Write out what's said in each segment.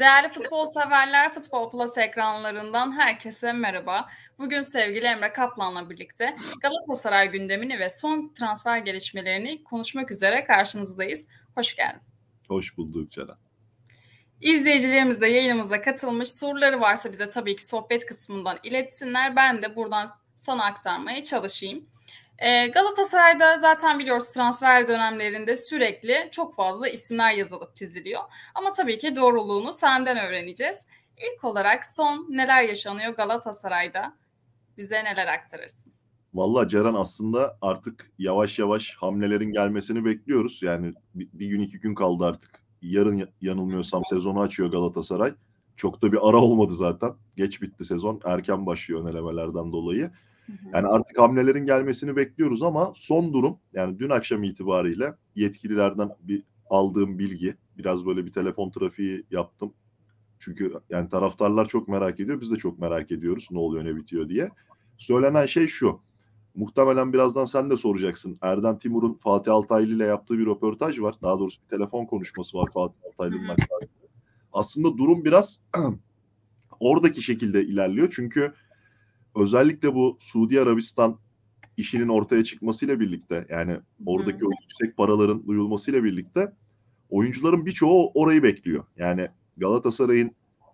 Değerli futbol severler, Futbol Plus ekranlarından herkese merhaba. Bugün sevgili Emre Kaplan'la birlikte Galatasaray gündemini ve son transfer gelişmelerini konuşmak üzere karşınızdayız. Hoş geldin. Hoş bulduk Ceren. İzleyicilerimiz de yayınımıza katılmış. Soruları varsa bize tabii ki sohbet kısmından iletsinler. Ben de buradan sana aktarmaya çalışayım. Ee, Galatasaray'da zaten biliyoruz transfer dönemlerinde sürekli çok fazla isimler yazılıp çiziliyor. Ama tabii ki doğruluğunu senden öğreneceğiz. İlk olarak son neler yaşanıyor Galatasaray'da? Bize neler aktarırsın? Valla Ceren aslında artık yavaş yavaş hamlelerin gelmesini bekliyoruz. Yani bir, gün iki gün kaldı artık. Yarın yanılmıyorsam sezonu açıyor Galatasaray. Çok da bir ara olmadı zaten. Geç bitti sezon. Erken başlıyor önelemelerden dolayı. Yani artık hamlelerin gelmesini bekliyoruz ama son durum yani dün akşam itibariyle yetkililerden bir aldığım bilgi biraz böyle bir telefon trafiği yaptım. Çünkü yani taraftarlar çok merak ediyor. Biz de çok merak ediyoruz ne oluyor ne bitiyor diye. Söylenen şey şu. Muhtemelen birazdan sen de soracaksın. Erdem Timur'un Fatih Altaylı ile yaptığı bir röportaj var. Daha doğrusu bir telefon konuşması var Fatih Altaylı'nın Aslında durum biraz oradaki şekilde ilerliyor. Çünkü özellikle bu Suudi Arabistan işinin ortaya çıkmasıyla birlikte yani oradaki hmm. o yüksek paraların duyulmasıyla birlikte oyuncuların birçoğu orayı bekliyor. Yani Galatasaray'ın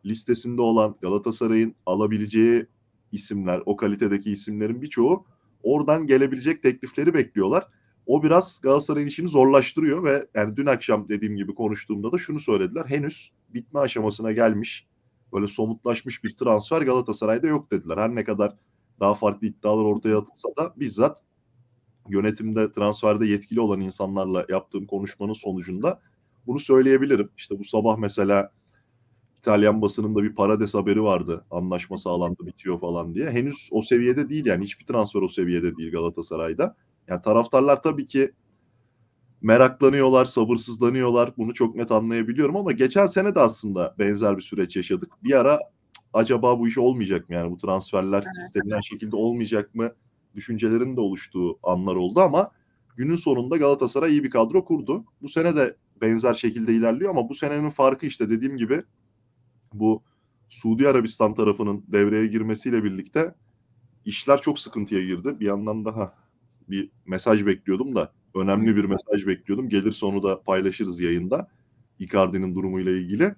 listesinde olan Galatasaray'ın alabileceği isimler, o kalitedeki isimlerin birçoğu oradan gelebilecek teklifleri bekliyorlar. O biraz Galatasaray'ın işini zorlaştırıyor ve yani dün akşam dediğim gibi konuştuğumda da şunu söylediler. Henüz bitme aşamasına gelmiş böyle somutlaşmış bir transfer Galatasaray'da yok dediler. Her ne kadar daha farklı iddialar ortaya atılsa da bizzat yönetimde transferde yetkili olan insanlarla yaptığım konuşmanın sonucunda bunu söyleyebilirim. İşte bu sabah mesela İtalyan basınında bir Parades haberi vardı. Anlaşma sağlandı bitiyor falan diye. Henüz o seviyede değil yani hiçbir transfer o seviyede değil Galatasaray'da. Yani taraftarlar tabii ki meraklanıyorlar, sabırsızlanıyorlar. Bunu çok net anlayabiliyorum ama geçen sene de aslında benzer bir süreç yaşadık. Bir ara acaba bu iş olmayacak mı yani bu transferler evet. istenilen şekilde olmayacak mı düşüncelerin de oluştuğu anlar oldu ama günün sonunda Galatasaray iyi bir kadro kurdu. Bu sene de benzer şekilde ilerliyor ama bu senenin farkı işte dediğim gibi bu Suudi Arabistan tarafının devreye girmesiyle birlikte işler çok sıkıntıya girdi. Bir yandan daha bir mesaj bekliyordum da önemli bir mesaj bekliyordum. Gelirse onu da paylaşırız yayında. Icardi'nin durumuyla ilgili.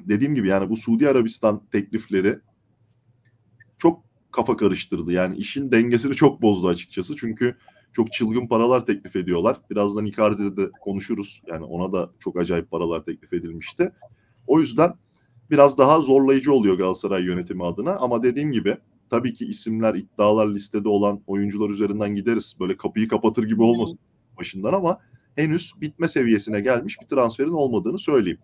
Dediğim gibi yani bu Suudi Arabistan teklifleri çok kafa karıştırdı. Yani işin dengesini çok bozdu açıkçası. Çünkü çok çılgın paralar teklif ediyorlar. Birazdan Icardi'de de konuşuruz. Yani ona da çok acayip paralar teklif edilmişti. O yüzden biraz daha zorlayıcı oluyor Galatasaray yönetimi adına ama dediğim gibi tabii ki isimler, iddialar listede olan oyuncular üzerinden gideriz. Böyle kapıyı kapatır gibi olmasın başından ama henüz bitme seviyesine gelmiş bir transferin olmadığını söyleyeyim.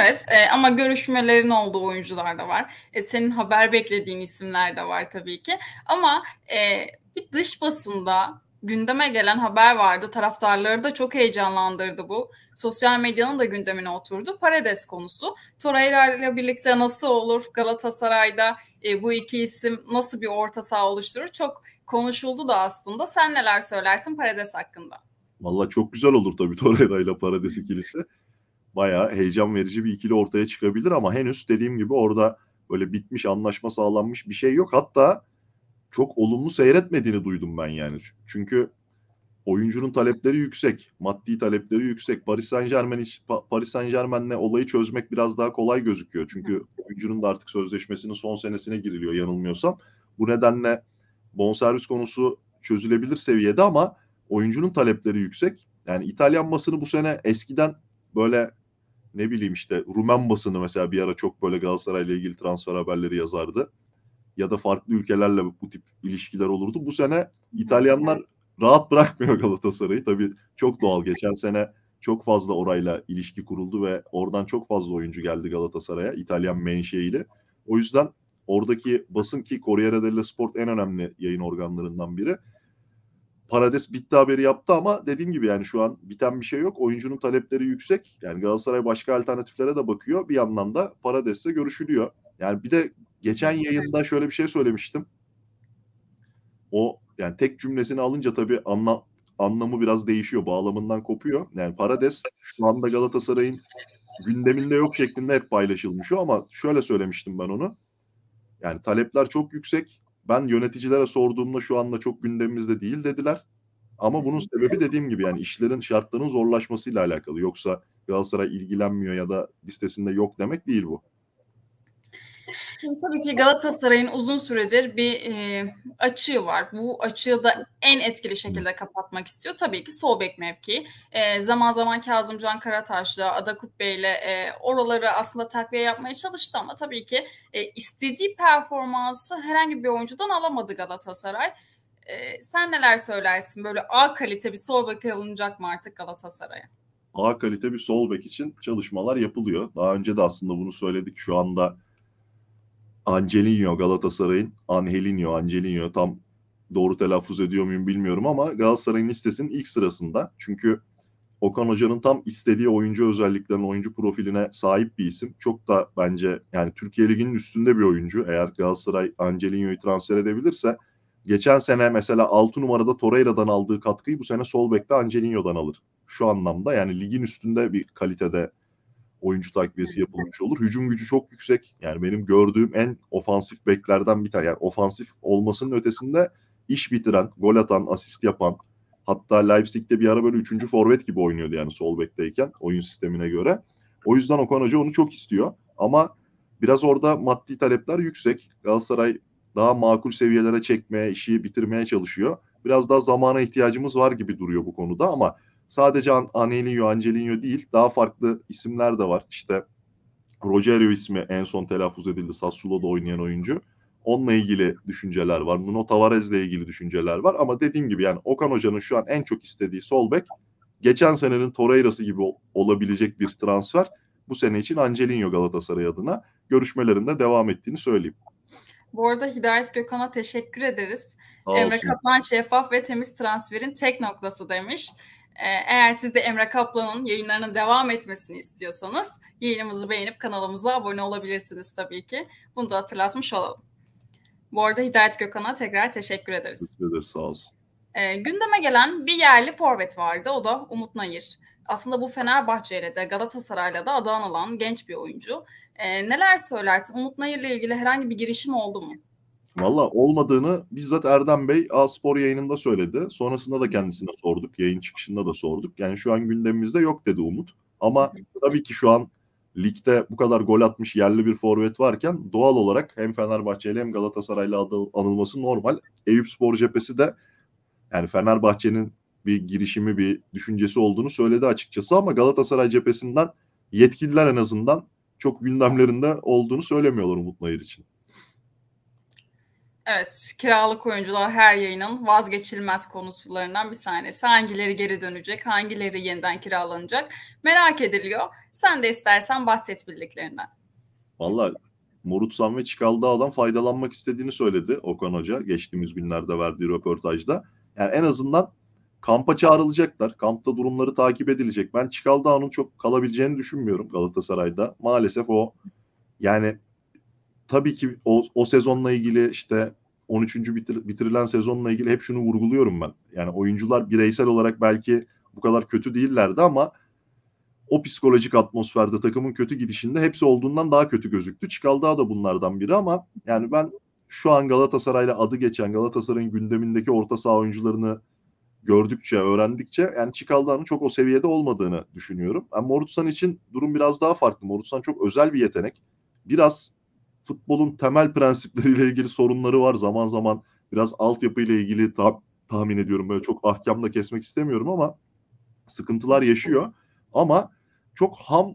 Evet e, ama görüşmelerin olduğu oyuncular da var. E, senin haber beklediğin isimler de var tabii ki. Ama e, bir dış basında gündeme gelen haber vardı. Taraftarları da çok heyecanlandırdı bu. Sosyal medyanın da gündemine oturdu. Paredes konusu. Torreira birlikte nasıl olur Galatasaray'da e, bu iki isim nasıl bir orta saha oluşturur? Çok konuşuldu da aslında. Sen neler söylersin Paredes hakkında? Valla çok güzel olur tabii Torreira ile Paredes ikilisi. Bayağı heyecan verici bir ikili ortaya çıkabilir ama henüz dediğim gibi orada böyle bitmiş anlaşma sağlanmış bir şey yok. Hatta çok olumlu seyretmediğini duydum ben yani. Çünkü oyuncunun talepleri yüksek, maddi talepleri yüksek. Paris Saint-Germain Paris Saint-Germain'le olayı çözmek biraz daha kolay gözüküyor. Çünkü oyuncunun da artık sözleşmesinin son senesine giriliyor yanılmıyorsam. Bu nedenle bonservis konusu çözülebilir seviyede ama oyuncunun talepleri yüksek. Yani İtalyan basını bu sene eskiden böyle ne bileyim işte Rumen basını mesela bir ara çok böyle Galatasaray'la ilgili transfer haberleri yazardı ya da farklı ülkelerle bu tip ilişkiler olurdu. Bu sene İtalyanlar rahat bırakmıyor Galatasaray'ı. Tabii çok doğal. Geçen sene çok fazla orayla ilişki kuruldu ve oradan çok fazla oyuncu geldi Galatasaray'a İtalyan menşeiyle. O yüzden oradaki basın ki Corriere dello Sport en önemli yayın organlarından biri. Parades bitti haberi yaptı ama dediğim gibi yani şu an biten bir şey yok. Oyuncunun talepleri yüksek. Yani Galatasaray başka alternatiflere de bakıyor. Bir yandan da Parades'le görüşülüyor. Yani bir de Geçen yayında şöyle bir şey söylemiştim. O yani tek cümlesini alınca tabii anla, anlamı biraz değişiyor, bağlamından kopuyor. Yani Parades şu anda Galatasaray'ın gündeminde yok şeklinde hep paylaşılmış o ama şöyle söylemiştim ben onu. Yani talepler çok yüksek. Ben yöneticilere sorduğumda şu anda çok gündemimizde değil dediler. Ama bunun sebebi dediğim gibi yani işlerin şartlarının zorlaşmasıyla alakalı. Yoksa Galatasaray ilgilenmiyor ya da listesinde yok demek değil bu. Şimdi tabii ki Galatasaray'ın uzun süredir bir e, açığı var. Bu açığı da en etkili şekilde kapatmak istiyor. Tabii ki sol bek mevkii. E, zaman zaman Kazımcan Karataş'la, Ada Bey'le e, oraları aslında takviye yapmaya çalıştı ama tabii ki e, istediği performansı herhangi bir oyuncudan alamadı Galatasaray. E, sen neler söylersin? Böyle A kalite bir sol bek alınacak mı artık Galatasaray'a? A kalite bir sol bek için çalışmalar yapılıyor. Daha önce de aslında bunu söyledik. Şu anda Angelinho Galatasaray'ın Angelinho Angelinho tam doğru telaffuz ediyor muyum bilmiyorum ama Galatasaray'ın listesinin ilk sırasında. Çünkü Okan Hoca'nın tam istediği oyuncu özelliklerine, oyuncu profiline sahip bir isim. Çok da bence yani Türkiye Ligi'nin üstünde bir oyuncu. Eğer Galatasaray Angelinho'yu transfer edebilirse geçen sene mesela 6 numarada Torreira'dan aldığı katkıyı bu sene sol bekte Angelinho'dan alır. Şu anlamda yani ligin üstünde bir kalitede oyuncu takviyesi yapılmış olur. Hücum gücü çok yüksek. Yani benim gördüğüm en ofansif beklerden bir tane. Yani ofansif olmasının ötesinde iş bitiren, gol atan, asist yapan. Hatta Leipzig'te bir ara böyle üçüncü forvet gibi oynuyordu yani sol bekteyken oyun sistemine göre. O yüzden Okan Hoca onu çok istiyor. Ama biraz orada maddi talepler yüksek. Galatasaray daha makul seviyelere çekmeye, işi bitirmeye çalışıyor. Biraz daha zamana ihtiyacımız var gibi duruyor bu konuda ama sadece An Anelio, Angelino değil daha farklı isimler de var. İşte Rogerio ismi en son telaffuz edildi. Sassuolo'da oynayan oyuncu. Onunla ilgili düşünceler var. Nuno Tavares'le ilgili düşünceler var. Ama dediğim gibi yani Okan Hoca'nın şu an en çok istediği sol bek geçen senenin Torreira'sı gibi olabilecek bir transfer. Bu sene için Angelino Galatasaray adına görüşmelerinde devam ettiğini söyleyeyim. Bu arada Hidayet Gökhan'a teşekkür ederiz. Emre Kaplan şeffaf ve temiz transferin tek noktası demiş. Ee, eğer siz de Emre Kaplan'ın yayınlarının devam etmesini istiyorsanız yayınımızı beğenip kanalımıza abone olabilirsiniz tabii ki. Bunu da hatırlatmış olalım. Bu arada Hidayet Gökhan'a tekrar teşekkür ederiz. Teşekkür ederiz sağ olsun. E, gündeme gelen bir yerli forvet vardı o da Umut Nayır. Aslında bu Fenerbahçe ile de Galatasaray'la da adı anılan genç bir oyuncu. E, neler söylersin? Umut ile ilgili herhangi bir girişim oldu mu? Valla olmadığını bizzat Erdem Bey A Spor yayınında söyledi. Sonrasında da kendisine sorduk. Yayın çıkışında da sorduk. Yani şu an gündemimizde yok dedi Umut. Ama tabii ki şu an ligde bu kadar gol atmış yerli bir forvet varken doğal olarak hem Fenerbahçe'yle hem Galatasaray'la adı anılması normal. Eyüp Spor cephesi de yani Fenerbahçe'nin bir girişimi bir düşüncesi olduğunu söyledi açıkçası ama Galatasaray cephesinden yetkililer en azından çok gündemlerinde olduğunu söylemiyorlar Umut Nayır için. Evet, kiralık oyuncular her yayının vazgeçilmez konusularından bir tanesi. Hangileri geri dönecek, hangileri yeniden kiralanacak merak ediliyor. Sen de istersen bahset bildiklerinden. Valla Morutsan ve adam faydalanmak istediğini söyledi Okan Hoca geçtiğimiz günlerde verdiği röportajda. Yani en azından kampa çağrılacaklar. Kampta durumları takip edilecek. Ben Çikaldağ'ın çok kalabileceğini düşünmüyorum Galatasaray'da. Maalesef o yani tabii ki o, o sezonla ilgili işte 13. Bitir, bitirilen sezonla ilgili hep şunu vurguluyorum ben. Yani oyuncular bireysel olarak belki bu kadar kötü değillerdi ama o psikolojik atmosferde takımın kötü gidişinde hepsi olduğundan daha kötü gözüktü. Çıkaldağ da bunlardan biri ama yani ben şu an Galatasaray'la adı geçen Galatasaray'ın gündemindeki orta saha oyuncularını gördükçe, öğrendikçe yani Çikaldağ'ın çok o seviyede olmadığını düşünüyorum. Yani Morutsan için durum biraz daha farklı. Morutsan çok özel bir yetenek. Biraz futbolun temel prensipleriyle ilgili sorunları var. Zaman zaman biraz altyapıyla ilgili ta- tahmin ediyorum. Böyle çok ahkamla kesmek istemiyorum ama sıkıntılar yaşıyor. Ama çok ham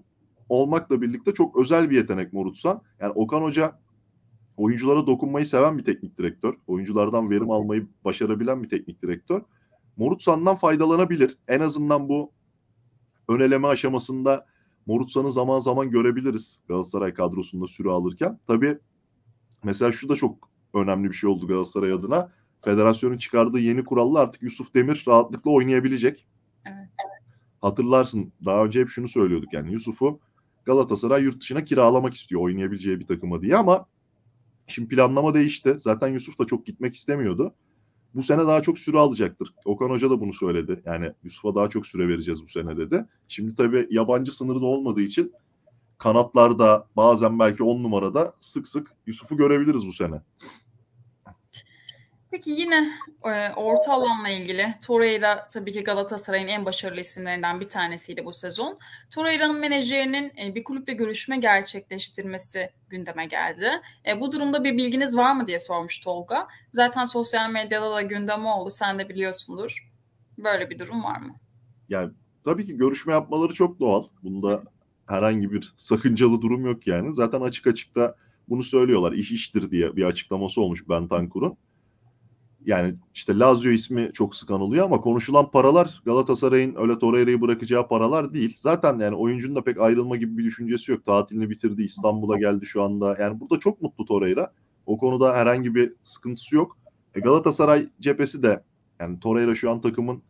olmakla birlikte çok özel bir yetenek Morutsan. Yani Okan Hoca oyunculara dokunmayı seven bir teknik direktör. Oyunculardan verim almayı başarabilen bir teknik direktör. Morutsan'dan faydalanabilir. En azından bu öneleme aşamasında Morutsa'nı zaman zaman görebiliriz Galatasaray kadrosunda süre alırken. Tabii mesela şu da çok önemli bir şey oldu Galatasaray adına. Federasyonun çıkardığı yeni kuralla artık Yusuf Demir rahatlıkla oynayabilecek. Evet. Hatırlarsın daha önce hep şunu söylüyorduk yani Yusuf'u Galatasaray yurt dışına kiralamak istiyor oynayabileceği bir takıma diye ama şimdi planlama değişti. Zaten Yusuf da çok gitmek istemiyordu bu sene daha çok süre alacaktır. Okan Hoca da bunu söyledi. Yani Yusuf'a daha çok süre vereceğiz bu sene dedi. Şimdi tabii yabancı sınırı da olmadığı için kanatlarda bazen belki on numarada sık sık Yusuf'u görebiliriz bu sene. Peki yine e, orta alanla ilgili Torreira tabii ki Galatasaray'ın en başarılı isimlerinden bir tanesiydi bu sezon. Torreira'nın menajerinin e, bir kulüple görüşme gerçekleştirmesi gündeme geldi. E, bu durumda bir bilginiz var mı diye sormuş Tolga. Zaten sosyal medyada da gündeme oldu sen de biliyorsundur. Böyle bir durum var mı? Yani tabii ki görüşme yapmaları çok doğal. Bunda herhangi bir sakıncalı durum yok yani. Zaten açık açıkta bunu söylüyorlar. İş iştir diye bir açıklaması olmuş Ben Tankur'un yani işte Lazio ismi çok sık anılıyor ama konuşulan paralar Galatasaray'ın öyle Torreira'yı bırakacağı paralar değil. Zaten yani oyuncunun da pek ayrılma gibi bir düşüncesi yok. Tatilini bitirdi, İstanbul'a geldi şu anda. Yani burada çok mutlu Torreira. O konuda herhangi bir sıkıntısı yok. E Galatasaray cephesi de yani Torreira şu an takımın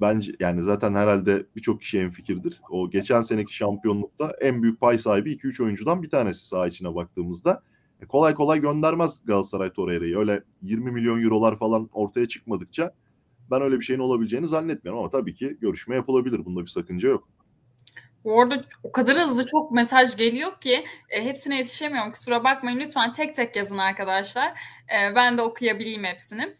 bence yani zaten herhalde birçok kişi en fikirdir. O geçen seneki şampiyonlukta en büyük pay sahibi 2-3 oyuncudan bir tanesi sağ içine baktığımızda. E kolay kolay göndermez Galatasaray Torreira'yı. Öyle 20 milyon eurolar falan ortaya çıkmadıkça ben öyle bir şeyin olabileceğini zannetmiyorum ama tabii ki görüşme yapılabilir. Bunda bir sakınca yok. Bu arada o kadar hızlı çok mesaj geliyor ki e, hepsine yetişemiyorum. Kusura bakmayın lütfen tek tek yazın arkadaşlar. E, ben de okuyabileyim hepsini.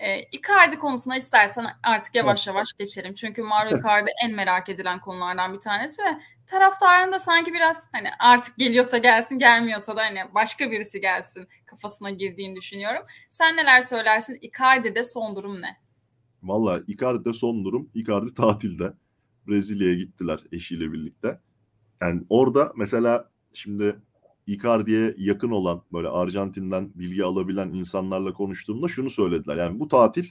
E, Icardi konusuna istersen artık yavaş yavaş geçelim. Çünkü Mario Icardi en merak edilen konulardan bir tanesi ve taraftarın da sanki biraz hani artık geliyorsa gelsin gelmiyorsa da hani başka birisi gelsin kafasına girdiğini düşünüyorum. Sen neler söylersin? Icardi'de son durum ne? Valla Icardi'de son durum Icardi tatilde. Brezilya'ya gittiler eşiyle birlikte. Yani orada mesela şimdi Icardi'ye yakın olan böyle Arjantin'den bilgi alabilen insanlarla konuştuğumda şunu söylediler. Yani bu tatil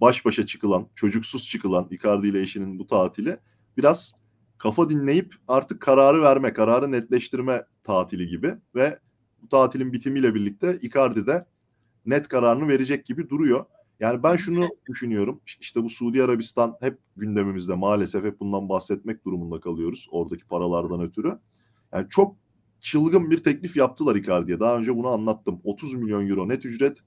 baş başa çıkılan, çocuksuz çıkılan Icardi ile eşinin bu tatili biraz kafa dinleyip artık kararı verme, kararı netleştirme tatili gibi ve bu tatilin bitimiyle birlikte Icardi de net kararını verecek gibi duruyor. Yani ben şunu düşünüyorum. İşte bu Suudi Arabistan hep gündemimizde maalesef hep bundan bahsetmek durumunda kalıyoruz. Oradaki paralardan ötürü. Yani çok çılgın bir teklif yaptılar Icardi'ye. Daha önce bunu anlattım. 30 milyon euro net ücret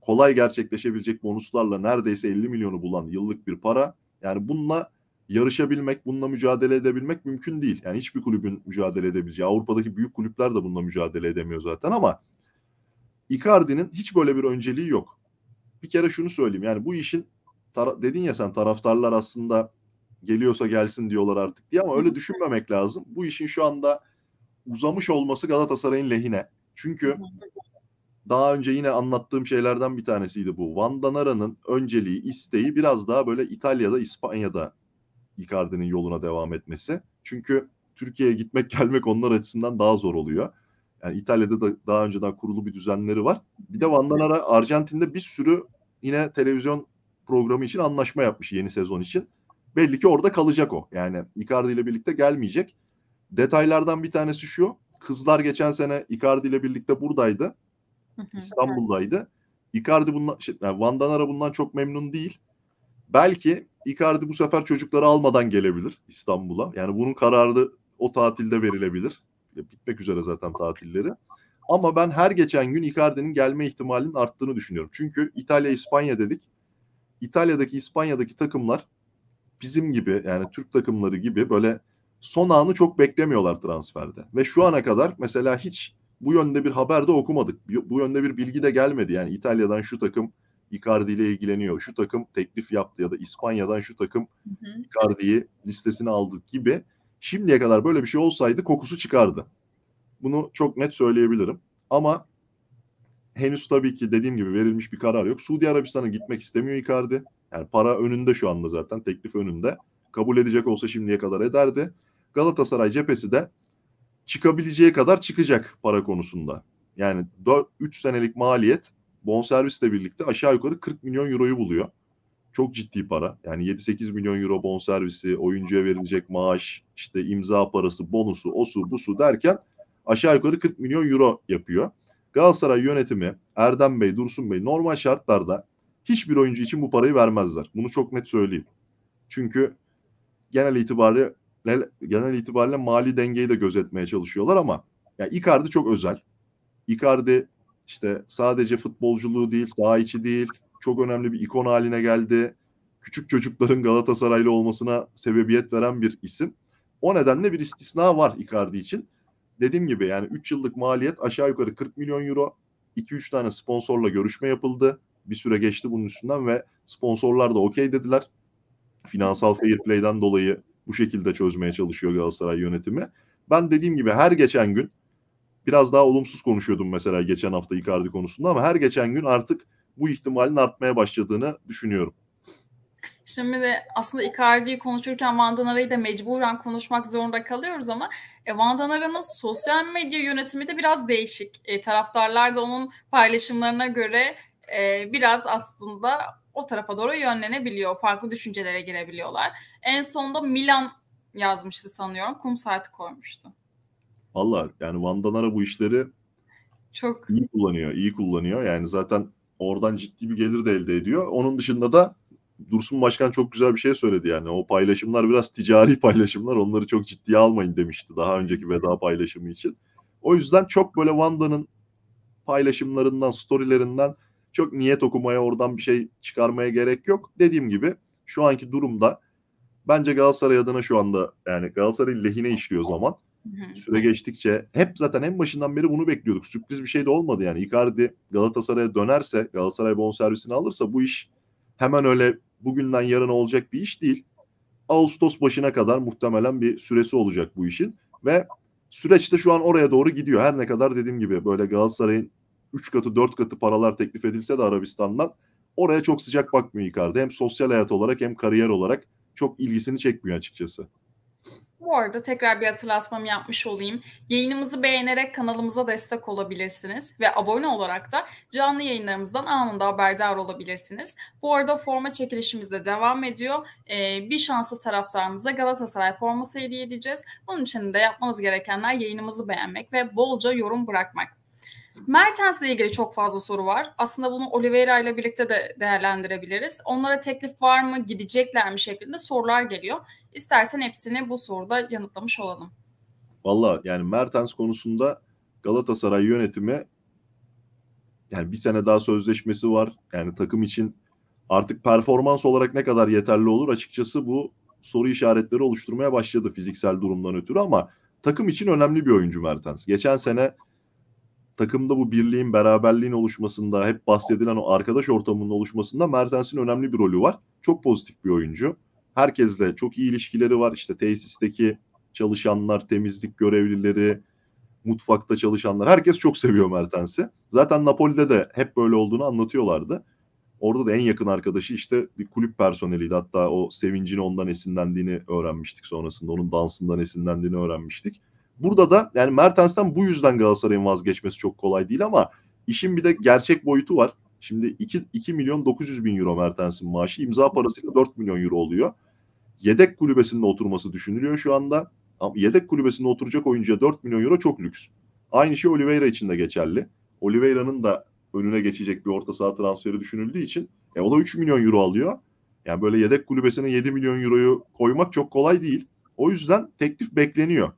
kolay gerçekleşebilecek bonuslarla neredeyse 50 milyonu bulan yıllık bir para. Yani bununla yarışabilmek, bununla mücadele edebilmek mümkün değil. Yani hiçbir kulübün mücadele edebileceği. Avrupa'daki büyük kulüpler de bununla mücadele edemiyor zaten ama Icardi'nin hiç böyle bir önceliği yok. Bir kere şunu söyleyeyim. Yani bu işin dedin ya sen taraftarlar aslında geliyorsa gelsin diyorlar artık diye ama öyle düşünmemek lazım. Bu işin şu anda uzamış olması Galatasaray'ın lehine. Çünkü daha önce yine anlattığım şeylerden bir tanesiydi bu. Van Danara'nın önceliği, isteği biraz daha böyle İtalya'da, İspanya'da Icardi'nin yoluna devam etmesi. Çünkü Türkiye'ye gitmek gelmek onlar açısından daha zor oluyor. Yani İtalya'da da daha önceden kurulu bir düzenleri var. Bir de Van Danara Arjantin'de bir sürü yine televizyon programı için anlaşma yapmış yeni sezon için. Belli ki orada kalacak o. Yani Icardi ile birlikte gelmeyecek. Detaylardan bir tanesi şu. Kızlar geçen sene Icardi ile birlikte buradaydı. İstanbul'daydı. Icardi bundan, şey, yani Van Danara bundan çok memnun değil. Belki Icardi bu sefer çocukları almadan gelebilir İstanbul'a. Yani bunun kararı o tatilde verilebilir. Bitmek üzere zaten tatilleri. Ama ben her geçen gün Icardi'nin gelme ihtimalinin arttığını düşünüyorum. Çünkü İtalya, İspanya dedik. İtalya'daki, İspanya'daki takımlar bizim gibi yani Türk takımları gibi böyle son anı çok beklemiyorlar transferde. Ve şu ana kadar mesela hiç bu yönde bir haber de okumadık. Bu yönde bir bilgi de gelmedi. Yani İtalya'dan şu takım Icardi ile ilgileniyor. Şu takım teklif yaptı ya da İspanya'dan şu takım Icardi'yi listesine aldık gibi. Şimdiye kadar böyle bir şey olsaydı kokusu çıkardı. Bunu çok net söyleyebilirim. Ama henüz tabii ki dediğim gibi verilmiş bir karar yok. Suudi Arabistan'a gitmek istemiyor Icardi. Yani para önünde şu anda zaten teklif önünde. Kabul edecek olsa şimdiye kadar ederdi. Galatasaray cephesi de çıkabileceği kadar çıkacak para konusunda. Yani 4, 3 senelik maliyet bonservisle birlikte aşağı yukarı 40 milyon euroyu buluyor. Çok ciddi para. Yani 7-8 milyon euro bonservisi, oyuncuya verilecek maaş, işte imza parası, bonusu, osu, busu derken aşağı yukarı 40 milyon euro yapıyor. Galatasaray yönetimi Erdem Bey, Dursun Bey normal şartlarda hiçbir oyuncu için bu parayı vermezler. Bunu çok net söyleyeyim. Çünkü genel itibariyle genel itibariyle mali dengeyi de gözetmeye çalışıyorlar ama yani Icardi çok özel. Icardi işte sadece futbolculuğu değil, daha içi değil, çok önemli bir ikon haline geldi. Küçük çocukların Galatasaraylı olmasına sebebiyet veren bir isim. O nedenle bir istisna var Icardi için. Dediğim gibi yani 3 yıllık maliyet aşağı yukarı 40 milyon euro. 2-3 tane sponsorla görüşme yapıldı. Bir süre geçti bunun üstünden ve sponsorlar da okey dediler. Finansal fair play'den dolayı bu şekilde çözmeye çalışıyor Galatasaray yönetimi. Ben dediğim gibi her geçen gün biraz daha olumsuz konuşuyordum mesela geçen hafta Icardi konusunda ama her geçen gün artık bu ihtimalin artmaya başladığını düşünüyorum. Şimdi de aslında Icardi'yi konuşurken Vandanara'yı da mecburen konuşmak zorunda kalıyoruz ama e, Vandanara'nın sosyal medya yönetimi de biraz değişik. E, taraftarlar da onun paylaşımlarına göre e, biraz aslında o tarafa doğru yönlenebiliyor. Farklı düşüncelere girebiliyorlar. En sonda Milan yazmıştı sanıyorum. Kum saati koymuştu. Valla yani Van bu işleri çok iyi kullanıyor. iyi kullanıyor. Yani zaten oradan ciddi bir gelir de elde ediyor. Onun dışında da Dursun Başkan çok güzel bir şey söyledi yani. O paylaşımlar biraz ticari paylaşımlar. Onları çok ciddiye almayın demişti daha önceki veda paylaşımı için. O yüzden çok böyle Vanda'nın paylaşımlarından, storylerinden çok niyet okumaya oradan bir şey çıkarmaya gerek yok. Dediğim gibi şu anki durumda bence Galatasaray adına şu anda yani Galatasaray lehine işliyor zaman. Süre geçtikçe hep zaten en başından beri bunu bekliyorduk. Sürpriz bir şey de olmadı yani. Icardi Galatasaray'a dönerse, Galatasaray bonservisini alırsa bu iş hemen öyle bugünden yarına olacak bir iş değil. Ağustos başına kadar muhtemelen bir süresi olacak bu işin ve süreçte şu an oraya doğru gidiyor. Her ne kadar dediğim gibi böyle Galatasaray'ın 3 katı 4 katı paralar teklif edilse de Arabistan'dan oraya çok sıcak bakmıyor Icardi. Hem sosyal hayat olarak hem kariyer olarak çok ilgisini çekmiyor açıkçası. Bu arada tekrar bir hatırlatmam yapmış olayım. Yayınımızı beğenerek kanalımıza destek olabilirsiniz ve abone olarak da canlı yayınlarımızdan anında haberdar olabilirsiniz. Bu arada forma çekilişimiz de devam ediyor. Ee, bir şanslı taraftarımıza Galatasaray forması hediye edeceğiz. Bunun için de yapmanız gerekenler yayınımızı beğenmek ve bolca yorum bırakmak. Mertens ile ilgili çok fazla soru var. Aslında bunu Oliveira ile birlikte de değerlendirebiliriz. Onlara teklif var mı, gidecekler mi şeklinde sorular geliyor. İstersen hepsini bu soruda yanıtlamış olalım. Valla yani Mertens konusunda Galatasaray yönetimi yani bir sene daha sözleşmesi var. Yani takım için artık performans olarak ne kadar yeterli olur açıkçası bu soru işaretleri oluşturmaya başladı fiziksel durumdan ötürü ama takım için önemli bir oyuncu Mertens. Geçen sene takımda bu birliğin, beraberliğin oluşmasında, hep bahsedilen o arkadaş ortamının oluşmasında Mertens'in önemli bir rolü var. Çok pozitif bir oyuncu. Herkesle çok iyi ilişkileri var. İşte tesisteki çalışanlar, temizlik görevlileri, mutfakta çalışanlar. Herkes çok seviyor Mertens'i. Zaten Napoli'de de hep böyle olduğunu anlatıyorlardı. Orada da en yakın arkadaşı işte bir kulüp personeliydi. Hatta o sevincini ondan esinlendiğini öğrenmiştik sonrasında. Onun dansından esinlendiğini öğrenmiştik. Burada da yani Mertens'ten bu yüzden Galatasaray'ın vazgeçmesi çok kolay değil ama işin bir de gerçek boyutu var. Şimdi 2, 2 milyon 900 bin euro Mertens'in maaşı imza parasıyla 4 milyon euro oluyor. Yedek kulübesinde oturması düşünülüyor şu anda. Yedek kulübesinde oturacak oyuncuya 4 milyon euro çok lüks. Aynı şey Oliveira için de geçerli. Oliveira'nın da önüne geçecek bir orta saha transferi düşünüldüğü için e, o da 3 milyon euro alıyor. Yani böyle yedek kulübesine 7 milyon euroyu koymak çok kolay değil. O yüzden teklif bekleniyor.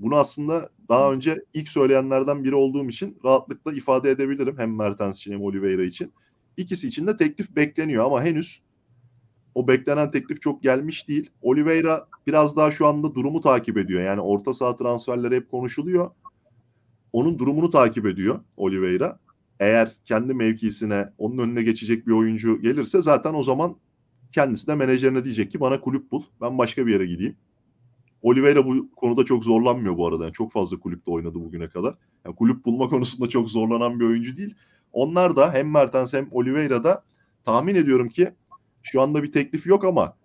Bunu aslında daha önce ilk söyleyenlerden biri olduğum için rahatlıkla ifade edebilirim hem Mertens için hem Oliveira için. İkisi için de teklif bekleniyor ama henüz o beklenen teklif çok gelmiş değil. Oliveira biraz daha şu anda durumu takip ediyor. Yani orta saha transferleri hep konuşuluyor. Onun durumunu takip ediyor Oliveira. Eğer kendi mevkisine onun önüne geçecek bir oyuncu gelirse zaten o zaman kendisi de menajerine diyecek ki bana kulüp bul. Ben başka bir yere gideyim. Oliveira bu konuda çok zorlanmıyor bu arada. Yani çok fazla kulüpte oynadı bugüne kadar. Yani kulüp bulma konusunda çok zorlanan bir oyuncu değil. Onlar da hem Mertens hem Oliveira da tahmin ediyorum ki şu anda bir teklif yok ama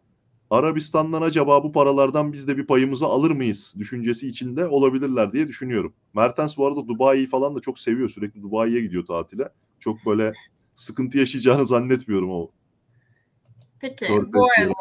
Arabistan'dan acaba bu paralardan biz de bir payımızı alır mıyız düşüncesi içinde olabilirler diye düşünüyorum. Mertens bu arada Dubai'yi falan da çok seviyor. Sürekli Dubai'ye gidiyor tatile. Çok böyle sıkıntı yaşayacağını zannetmiyorum o. Peki Dört bu arada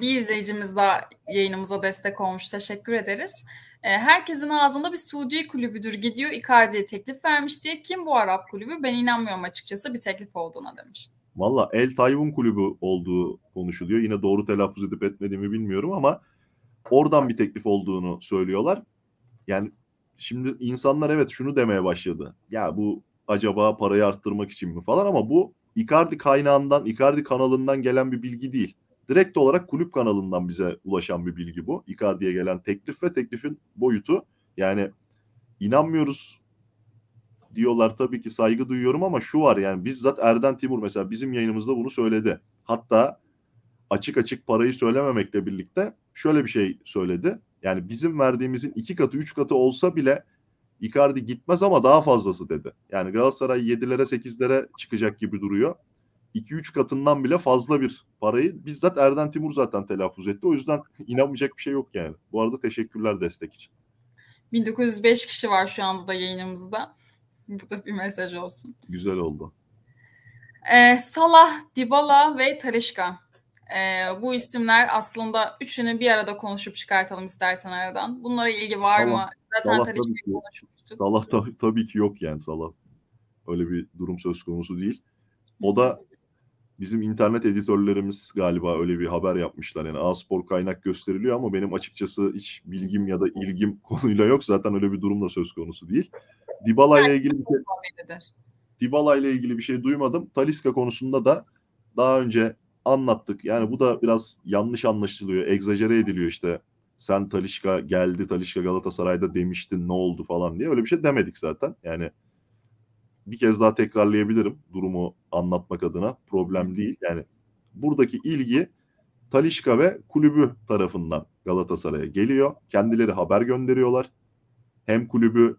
bir izleyicimiz de yayınımıza destek olmuş. Teşekkür ederiz. Ee, herkesin ağzında bir Suudi kulübüdür gidiyor. Icardi'ye teklif vermiş diye. Kim bu Arap kulübü? Ben inanmıyorum açıkçası bir teklif olduğuna demiş. Valla El Tayyip'in kulübü olduğu konuşuluyor. Yine doğru telaffuz edip etmediğimi bilmiyorum ama oradan bir teklif olduğunu söylüyorlar. Yani şimdi insanlar evet şunu demeye başladı. Ya bu acaba parayı arttırmak için mi falan ama bu Icardi kaynağından, Icardi kanalından gelen bir bilgi değil. Direkt olarak kulüp kanalından bize ulaşan bir bilgi bu. Icardi'ye gelen teklif ve teklifin boyutu. Yani inanmıyoruz diyorlar tabii ki saygı duyuyorum ama şu var yani bizzat Erden Timur mesela bizim yayınımızda bunu söyledi. Hatta açık açık parayı söylememekle birlikte şöyle bir şey söyledi. Yani bizim verdiğimizin iki katı üç katı olsa bile Icardi gitmez ama daha fazlası dedi. Yani Galatasaray 7'lere 8'lere çıkacak gibi duruyor. 2-3 katından bile fazla bir parayı bizzat Erden Timur zaten telaffuz etti. O yüzden inanmayacak bir şey yok yani. Bu arada teşekkürler destek için. 1905 kişi var şu anda da yayınımızda. Bu da bir mesaj olsun. Güzel oldu. Ee, Salah, Dybala ve Talişka. Ee, bu isimler aslında üçünü bir arada konuşup çıkartalım istersen aradan. Bunlara ilgi var Salah, mı? Zaten Salah Talişka'yı konuşmuştuk. Salah tabii, tabii ki yok yani Salah. Öyle bir durum söz konusu değil. O da bizim internet editörlerimiz galiba öyle bir haber yapmışlar. Yani A-Spor kaynak gösteriliyor ama benim açıkçası hiç bilgim ya da ilgim konuyla yok. Zaten öyle bir durumla söz konusu değil. Dybala ile ilgili bir şey, Dybala ile ilgili bir şey duymadım. Taliska konusunda da daha önce anlattık. Yani bu da biraz yanlış anlaşılıyor, egzajere ediliyor işte. Sen Talişka geldi, Talişka Galatasaray'da demiştin ne oldu falan diye. Öyle bir şey demedik zaten. Yani bir kez daha tekrarlayabilirim durumu anlatmak adına. Problem değil. Yani buradaki ilgi Talişka ve kulübü tarafından Galatasaray'a geliyor. Kendileri haber gönderiyorlar. Hem kulübü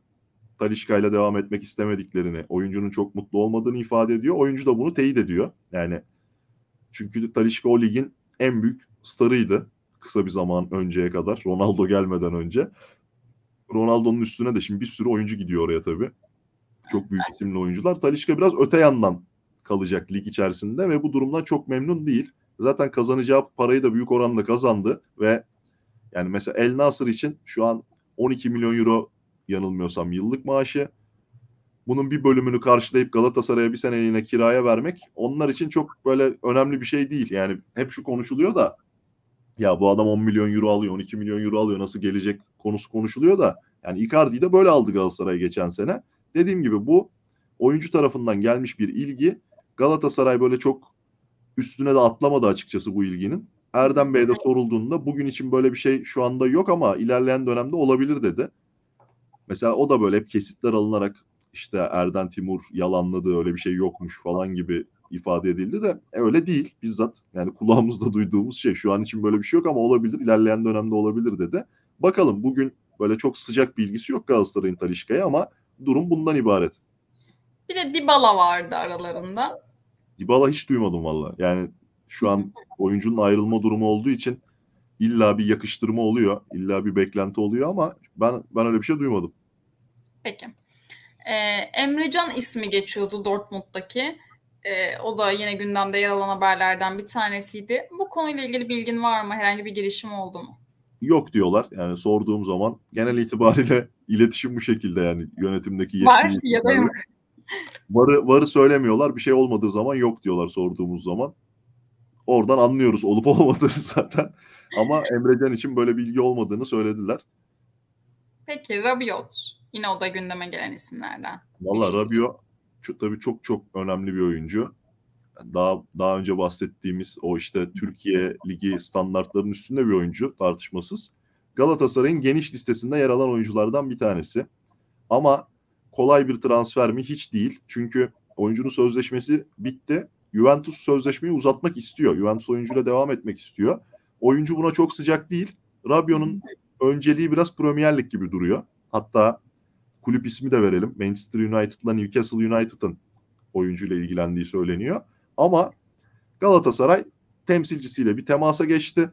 Talişka ile devam etmek istemediklerini, oyuncunun çok mutlu olmadığını ifade ediyor. Oyuncu da bunu teyit ediyor. Yani çünkü Talişka o ligin en büyük starıydı kısa bir zaman önceye kadar. Ronaldo gelmeden önce. Ronaldo'nun üstüne de şimdi bir sürü oyuncu gidiyor oraya tabii. Çok büyük isimli oyuncular. Talişka biraz öte yandan kalacak lig içerisinde ve bu durumdan çok memnun değil. Zaten kazanacağı parayı da büyük oranda kazandı ve yani mesela El Nasır için şu an 12 milyon euro yanılmıyorsam yıllık maaşı. Bunun bir bölümünü karşılayıp Galatasaray'a bir seneliğine kiraya vermek onlar için çok böyle önemli bir şey değil. Yani hep şu konuşuluyor da ya bu adam 10 milyon euro alıyor, 12 milyon euro alıyor nasıl gelecek konusu konuşuluyor da yani Icardi'yi de böyle aldı Galatasaray geçen sene. Dediğim gibi bu oyuncu tarafından gelmiş bir ilgi. Galatasaray böyle çok üstüne de atlamadı açıkçası bu ilginin. Erdem Bey'e de sorulduğunda bugün için böyle bir şey şu anda yok ama ilerleyen dönemde olabilir dedi. Mesela o da böyle hep kesitler alınarak işte Erdem Timur yalanladı öyle bir şey yokmuş falan gibi ifade edildi de e, öyle değil bizzat. Yani kulağımızda duyduğumuz şey şu an için böyle bir şey yok ama olabilir ilerleyen dönemde olabilir dedi. Bakalım bugün böyle çok sıcak bilgisi yok Galatasaray'ın Talişka'ya ama durum bundan ibaret. Bir de Dybala vardı aralarında. Dybala hiç duymadım valla. Yani şu an oyuncunun ayrılma durumu olduğu için illa bir yakıştırma oluyor. illa bir beklenti oluyor ama ben ben öyle bir şey duymadım. Peki. Ee, Emrecan ismi geçiyordu Dortmund'daki. Ee, o da yine gündemde yer alan haberlerden bir tanesiydi. Bu konuyla ilgili bilgin var mı? Herhangi bir girişim oldu mu? yok diyorlar. Yani sorduğum zaman genel itibariyle iletişim bu şekilde yani yönetimdeki yetkili. Var ya da yok. Varı, varı söylemiyorlar. Bir şey olmadığı zaman yok diyorlar sorduğumuz zaman. Oradan anlıyoruz olup olmadığını zaten. Ama Emrecan için böyle bilgi olmadığını söylediler. Peki Rabiot. Yine o da gündeme gelen isimlerden. Valla Rabiot tabii çok çok önemli bir oyuncu daha daha önce bahsettiğimiz o işte Türkiye Ligi standartlarının üstünde bir oyuncu tartışmasız. Galatasaray'ın geniş listesinde yer alan oyunculardan bir tanesi. Ama kolay bir transfer mi? Hiç değil. Çünkü oyuncunun sözleşmesi bitti. Juventus sözleşmeyi uzatmak istiyor. Juventus oyuncuyla devam etmek istiyor. Oyuncu buna çok sıcak değil. Rabiot'un önceliği biraz Premier Lig gibi duruyor. Hatta kulüp ismi de verelim. Manchester United'la Newcastle United'ın oyuncuyla ilgilendiği söyleniyor. Ama Galatasaray temsilcisiyle bir temasa geçti.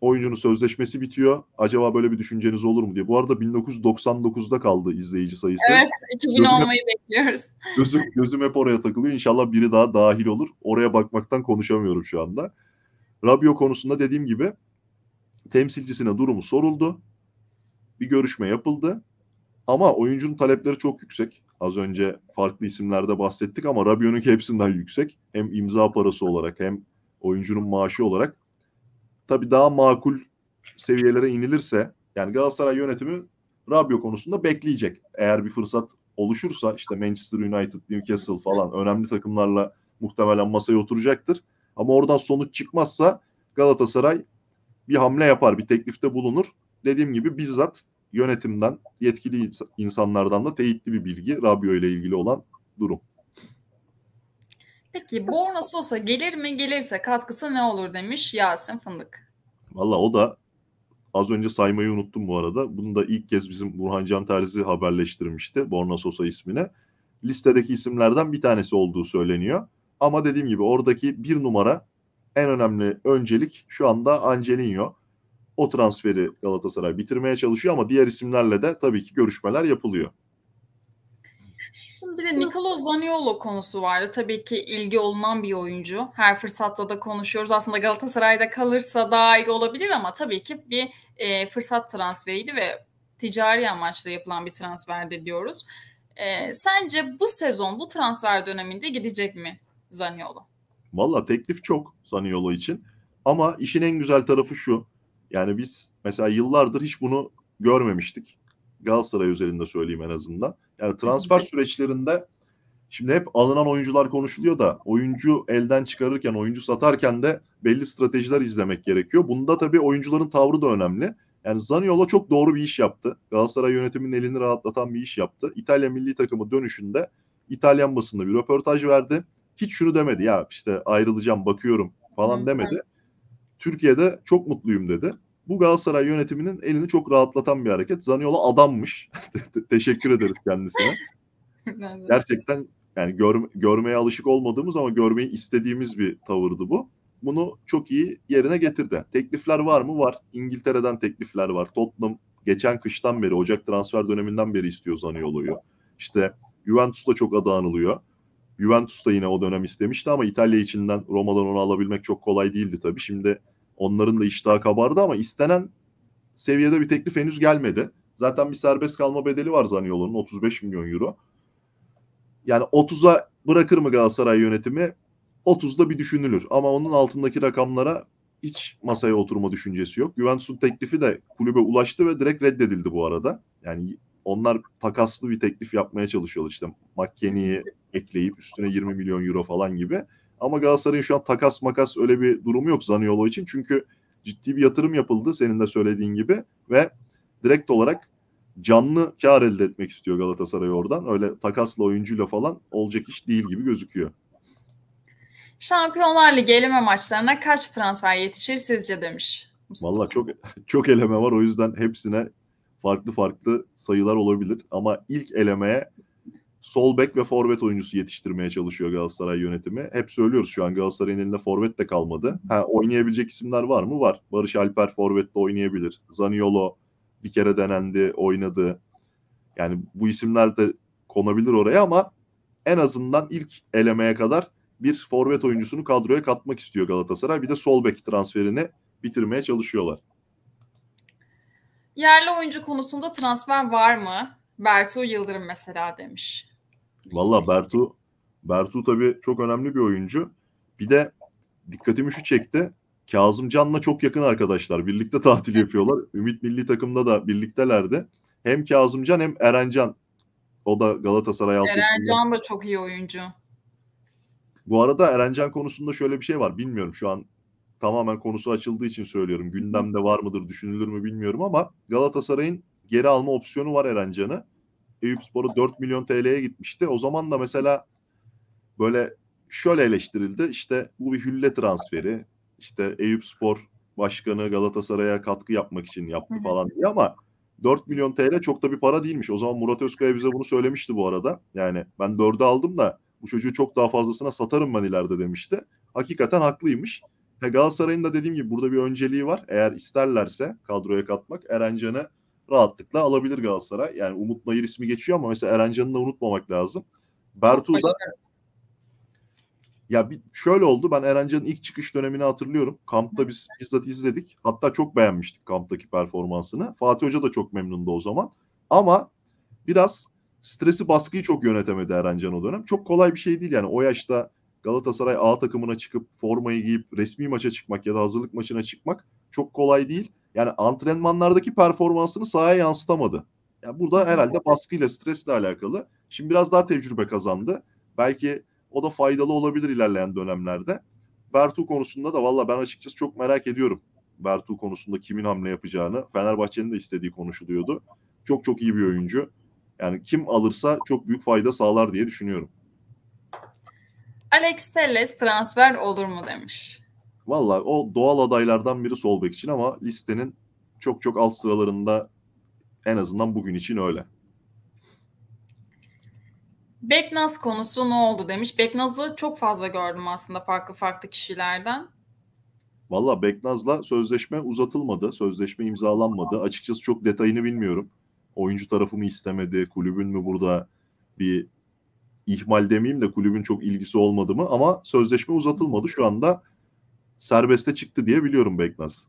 Oyuncunun sözleşmesi bitiyor. Acaba böyle bir düşünceniz olur mu diye. Bu arada 1999'da kaldı izleyici sayısı. Evet, 2000 gözüm olmayı hep, bekliyoruz. Gözüm, gözüm hep oraya takılıyor. İnşallah biri daha dahil olur. Oraya bakmaktan konuşamıyorum şu anda. Rabio konusunda dediğim gibi temsilcisine durumu soruldu. Bir görüşme yapıldı. Ama oyuncunun talepleri çok yüksek. Az önce farklı isimlerde bahsettik ama Rabiot'un hepsinden yüksek. Hem imza parası olarak hem oyuncunun maaşı olarak. Tabii daha makul seviyelere inilirse yani Galatasaray yönetimi Rabiot konusunda bekleyecek. Eğer bir fırsat oluşursa işte Manchester United, Newcastle falan önemli takımlarla muhtemelen masaya oturacaktır. Ama oradan sonuç çıkmazsa Galatasaray bir hamle yapar, bir teklifte bulunur. Dediğim gibi bizzat yönetimden, yetkili insanlardan da teyitli bir bilgi Rabio ile ilgili olan durum. Peki Borna Sosa gelir mi? Gelirse katkısı ne olur demiş Yasin Fındık. Valla o da az önce saymayı unuttum bu arada. Bunu da ilk kez bizim Burhan Can Terzi haberleştirmişti Borna Sosa ismine. Listedeki isimlerden bir tanesi olduğu söyleniyor. Ama dediğim gibi oradaki bir numara en önemli öncelik şu anda Angelinho. O transferi Galatasaray bitirmeye çalışıyor ama diğer isimlerle de tabii ki görüşmeler yapılıyor. Bir de Nicolo Zaniolo konusu vardı. Tabii ki ilgi olunan bir oyuncu. Her fırsatta da konuşuyoruz. Aslında Galatasaray'da kalırsa daha iyi olabilir ama tabii ki bir e, fırsat transferiydi ve ticari amaçla yapılan bir transferde diyoruz. E, sence bu sezon, bu transfer döneminde gidecek mi Zaniolo? Valla teklif çok Zaniolo için. Ama işin en güzel tarafı şu. Yani biz mesela yıllardır hiç bunu görmemiştik. Galatasaray üzerinde söyleyeyim en azından. Yani transfer süreçlerinde şimdi hep alınan oyuncular konuşuluyor da oyuncu elden çıkarırken, oyuncu satarken de belli stratejiler izlemek gerekiyor. Bunda tabii oyuncuların tavrı da önemli. Yani Zaniolo çok doğru bir iş yaptı. Galatasaray yönetiminin elini rahatlatan bir iş yaptı. İtalya milli takımı dönüşünde İtalyan basında bir röportaj verdi. Hiç şunu demedi ya işte ayrılacağım bakıyorum falan demedi. Türkiye'de çok mutluyum dedi. Bu Galatasaray yönetiminin elini çok rahatlatan bir hareket. Zaniola adammış. Teşekkür ederiz kendisine. Gerçekten yani gör, görmeye alışık olmadığımız ama görmeyi istediğimiz bir tavırdı bu. Bunu çok iyi yerine getirdi. Teklifler var mı? Var. İngiltere'den teklifler var. Tottenham geçen kıştan beri Ocak transfer döneminden beri istiyor Zaniolo'yu. İşte Juventus'ta çok adı anılıyor. Juventus da yine o dönem istemişti ama İtalya içinden Roma'dan onu alabilmek çok kolay değildi tabii. Şimdi onların da iştahı kabardı ama istenen seviyede bir teklif henüz gelmedi. Zaten bir serbest kalma bedeli var Zaniolo'nun 35 milyon euro. Yani 30'a bırakır mı Galatasaray yönetimi? 30'da bir düşünülür ama onun altındaki rakamlara hiç masaya oturma düşüncesi yok. Juventus'un teklifi de kulübe ulaştı ve direkt reddedildi bu arada. Yani onlar takaslı bir teklif yapmaya çalışıyorlar işte McKennie'yi ekleyip üstüne 20 milyon euro falan gibi. Ama Galatasaray'ın şu an takas makas öyle bir durumu yok Zaniolo için. Çünkü ciddi bir yatırım yapıldı senin de söylediğin gibi ve direkt olarak canlı kar elde etmek istiyor Galatasaray oradan. Öyle takasla oyuncuyla falan olacak iş değil gibi gözüküyor. Şampiyonlar Ligi eleme maçlarına kaç transfer yetişir sizce demiş. Valla çok çok eleme var o yüzden hepsine farklı farklı sayılar olabilir. Ama ilk elemeye sol bek ve forvet oyuncusu yetiştirmeye çalışıyor Galatasaray yönetimi. Hep söylüyoruz şu an Galatasaray'ın elinde forvet de kalmadı. Ha, oynayabilecek isimler var mı? Var. Barış Alper forvetle oynayabilir. Zaniolo bir kere denendi, oynadı. Yani bu isimler de konabilir oraya ama en azından ilk elemeye kadar bir forvet oyuncusunu kadroya katmak istiyor Galatasaray. Bir de sol bek transferini bitirmeye çalışıyorlar. Yerli oyuncu konusunda transfer var mı? Bertu Yıldırım mesela demiş. Valla Bertu Bertu tabii çok önemli bir oyuncu. Bir de dikkatimi şu çekti. Kazım Can'la çok yakın arkadaşlar. Birlikte tatil yapıyorlar. Ümit Milli Takım'da da birliktelerdi. Hem Kazım Can hem Eren Can. O da Galatasaray altı. Eren Can da çok iyi oyuncu. Bu arada Eren Can konusunda şöyle bir şey var. Bilmiyorum şu an tamamen konusu açıldığı için söylüyorum. Gündemde var mıdır, düşünülür mü bilmiyorum ama Galatasaray'ın geri alma opsiyonu var Eren Can'ı. Eyüp Spor'u 4 milyon TL'ye gitmişti. O zaman da mesela böyle şöyle eleştirildi. İşte bu bir hülle transferi. İşte Eyüp Spor başkanı Galatasaray'a katkı yapmak için yaptı falan diye ama 4 milyon TL çok da bir para değilmiş. O zaman Murat Özkaya bize bunu söylemişti bu arada. Yani ben 4'ü aldım da bu çocuğu çok daha fazlasına satarım ben ileride demişti. Hakikaten haklıymış. E, Galatasaray'ın da dediğim gibi burada bir önceliği var. Eğer isterlerse kadroya katmak Erencan'ı rahatlıkla alabilir Galatasaray. Yani Umut Nayır ismi geçiyor ama mesela Eren da unutmamak lazım. Bertu da ya bir, şöyle oldu. Ben Erencan'ın ilk çıkış dönemini hatırlıyorum. Kampta biz bizzat izledik. Hatta çok beğenmiştik kamptaki performansını. Fatih Hoca da çok memnundu o zaman. Ama biraz stresi baskıyı çok yönetemedi Erencan o dönem. Çok kolay bir şey değil yani. O yaşta Galatasaray A takımına çıkıp formayı giyip resmi maça çıkmak ya da hazırlık maçına çıkmak çok kolay değil. Yani antrenmanlardaki performansını sahaya yansıtamadı. Yani burada herhalde baskıyla, stresle alakalı. Şimdi biraz daha tecrübe kazandı. Belki o da faydalı olabilir ilerleyen dönemlerde. Bertu konusunda da valla ben açıkçası çok merak ediyorum. Bertu konusunda kimin hamle yapacağını. Fenerbahçe'nin de istediği konuşuluyordu. Çok çok iyi bir oyuncu. Yani kim alırsa çok büyük fayda sağlar diye düşünüyorum. Alex Telles transfer olur mu demiş. Valla o doğal adaylardan biri sol bek için ama listenin çok çok alt sıralarında en azından bugün için öyle. Beknaz konusu ne oldu demiş. Beknaz'ı çok fazla gördüm aslında farklı farklı kişilerden. Valla Beknaz'la sözleşme uzatılmadı. Sözleşme imzalanmadı. Açıkçası çok detayını bilmiyorum. Oyuncu tarafı mı istemedi? Kulübün mü burada bir ihmal demeyeyim de kulübün çok ilgisi olmadı mı ama sözleşme uzatılmadı. Şu anda serbeste çıktı diye biliyorum Beknaz.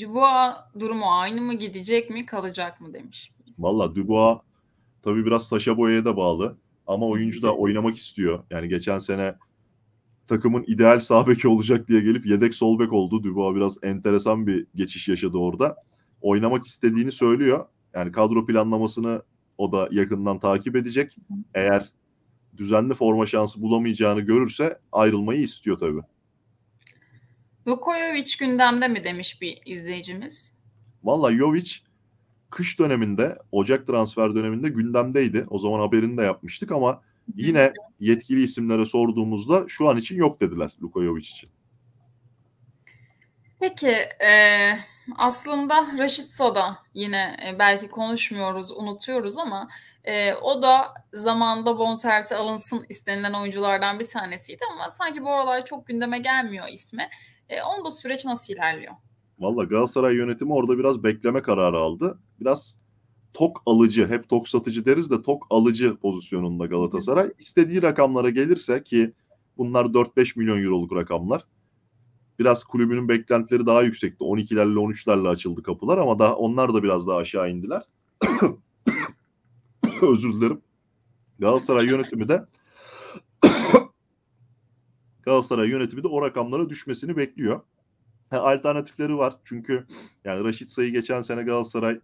Dubois durumu aynı mı gidecek mi kalacak mı demiş. Valla Dubois tabii biraz Saşa Boya'ya da bağlı ama oyuncu da oynamak istiyor. Yani geçen sene takımın ideal sağ beki olacak diye gelip yedek sol bek oldu. Dubois biraz enteresan bir geçiş yaşadı orada. Oynamak istediğini söylüyor. Yani kadro planlamasını o da yakından takip edecek. Eğer düzenli forma şansı bulamayacağını görürse ayrılmayı istiyor tabii. Lukojovic gündemde mi demiş bir izleyicimiz? Valla Jovic kış döneminde, Ocak transfer döneminde gündemdeydi. O zaman haberini de yapmıştık ama yine yetkili isimlere sorduğumuzda şu an için yok dediler Luka Jovic için. Peki e, aslında Raşit Sada yine e, belki konuşmuyoruz, unutuyoruz ama e, o da zamanda bonservisi alınsın istenilen oyunculardan bir tanesiydi ama sanki bu aralar çok gündeme gelmiyor ismi. E, onun da süreç nasıl ilerliyor? Valla Galatasaray yönetimi orada biraz bekleme kararı aldı. Biraz tok alıcı, hep tok satıcı deriz de tok alıcı pozisyonunda Galatasaray. İstediği rakamlara gelirse ki bunlar 4-5 milyon euroluk rakamlar biraz kulübünün beklentileri daha yüksekti. 12'lerle 13'lerle açıldı kapılar ama daha onlar da biraz daha aşağı indiler. Özür dilerim. Galatasaray yönetimi de Galatasaray yönetimi de o rakamlara düşmesini bekliyor. Ha, alternatifleri var. Çünkü yani Raşit Say'ı geçen sene Galatasaray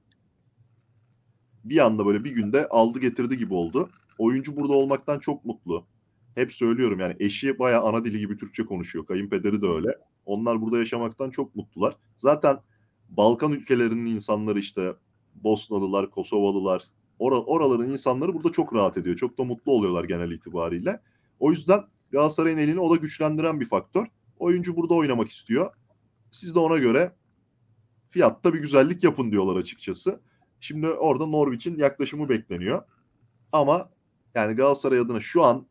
bir anda böyle bir günde aldı getirdi gibi oldu. Oyuncu burada olmaktan çok mutlu. Hep söylüyorum yani eşi baya ana dili gibi Türkçe konuşuyor. Kayınpederi de öyle. Onlar burada yaşamaktan çok mutlular. Zaten Balkan ülkelerinin insanları işte Bosnalılar, Kosovalılar, or oraların insanları burada çok rahat ediyor. Çok da mutlu oluyorlar genel itibariyle. O yüzden Galatasaray'ın elini o da güçlendiren bir faktör. Oyuncu burada oynamak istiyor. Siz de ona göre fiyatta bir güzellik yapın diyorlar açıkçası. Şimdi orada Norwich'in yaklaşımı bekleniyor. Ama yani Galatasaray adına şu an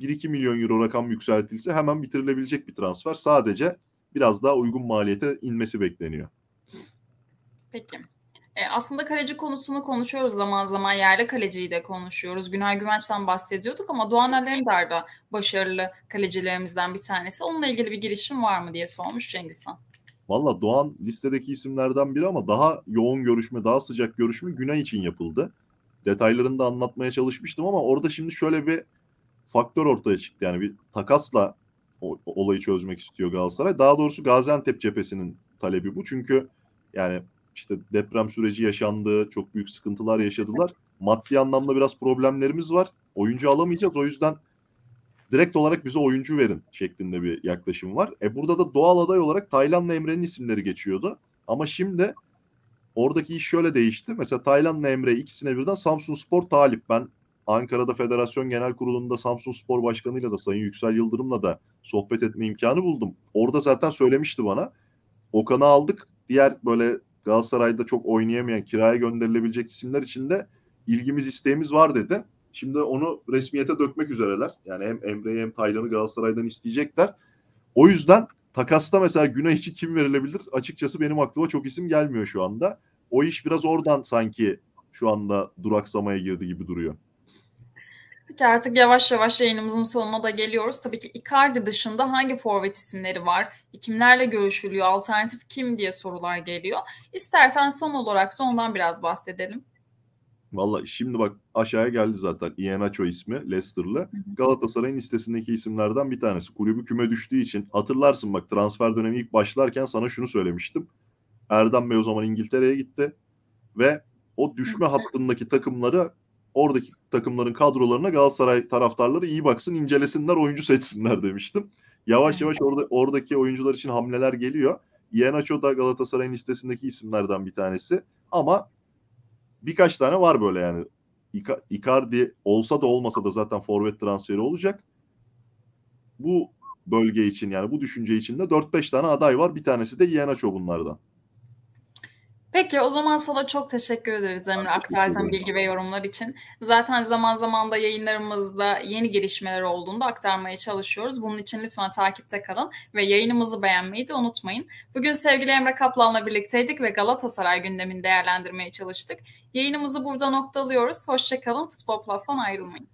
1-2 milyon euro rakam yükseltilse hemen bitirilebilecek bir transfer. Sadece biraz daha uygun maliyete inmesi bekleniyor. Peki. E, aslında kaleci konusunu konuşuyoruz zaman zaman. Yerli kaleciyi de konuşuyoruz. Günay Güvenç'ten bahsediyorduk ama Doğan Alender de başarılı kalecilerimizden bir tanesi. Onunla ilgili bir girişim var mı diye sormuş Cengiz Han. Valla Doğan listedeki isimlerden biri ama daha yoğun görüşme, daha sıcak görüşme Günay için yapıldı. Detaylarını da anlatmaya çalışmıştım ama orada şimdi şöyle bir faktör ortaya çıktı. Yani bir takasla olayı çözmek istiyor Galatasaray. Daha doğrusu Gaziantep cephesinin talebi bu. Çünkü yani işte deprem süreci yaşandı, çok büyük sıkıntılar yaşadılar. Maddi anlamda biraz problemlerimiz var. Oyuncu alamayacağız. O yüzden direkt olarak bize oyuncu verin şeklinde bir yaklaşım var. E burada da doğal aday olarak Taylan'la Emre'nin isimleri geçiyordu. Ama şimdi oradaki iş şöyle değişti. Mesela Taylan'la Emre ikisine birden Samsun Spor talip. Ben Ankara'da Federasyon Genel Kurulu'nda Samsun Spor Başkanı'yla da Sayın Yüksel Yıldırım'la da sohbet etme imkanı buldum. Orada zaten söylemişti bana. Okan'ı aldık. Diğer böyle Galatasaray'da çok oynayamayan, kiraya gönderilebilecek isimler için de ilgimiz, isteğimiz var dedi. Şimdi onu resmiyete dökmek üzereler. Yani hem Emre'yi hem Taylan'ı Galatasaray'dan isteyecekler. O yüzden takasta mesela günah için kim verilebilir? Açıkçası benim aklıma çok isim gelmiyor şu anda. O iş biraz oradan sanki şu anda duraksamaya girdi gibi duruyor. Peki artık yavaş yavaş yayınımızın sonuna da geliyoruz. Tabii ki Icardi dışında hangi forvet isimleri var? Kimlerle görüşülüyor? Alternatif kim diye sorular geliyor. İstersen son olarak da ondan biraz bahsedelim. Valla şimdi bak aşağıya geldi zaten Iheanacho ismi Leicester'lı. Galatasaray'ın listesindeki isimlerden bir tanesi. Kulübü küme düştüğü için hatırlarsın bak transfer dönemi ilk başlarken sana şunu söylemiştim. Erdem Bey o zaman İngiltere'ye gitti ve o düşme hattındaki takımları oradaki takımların kadrolarına Galatasaray taraftarları iyi baksın, incelesinler, oyuncu seçsinler demiştim. Yavaş yavaş orada oradaki oyuncular için hamleler geliyor. Iheanacho da Galatasaray'ın listesindeki isimlerden bir tanesi. Ama birkaç tane var böyle yani. Icardi olsa da olmasa da zaten forvet transferi olacak. Bu bölge için yani bu düşünce için de 4-5 tane aday var. Bir tanesi de Iheanacho bunlardan. Peki o zaman sana çok teşekkür ederiz Emre aktardığın bilgi ve yorumlar için. Zaten zaman zaman da yayınlarımızda yeni gelişmeler olduğunda aktarmaya çalışıyoruz. Bunun için lütfen takipte kalın ve yayınımızı beğenmeyi de unutmayın. Bugün sevgili Emre Kaplan'la birlikteydik ve Galatasaray gündemini değerlendirmeye çalıştık. Yayınımızı burada noktalıyoruz. Hoşçakalın. Futbol Plus'tan ayrılmayın.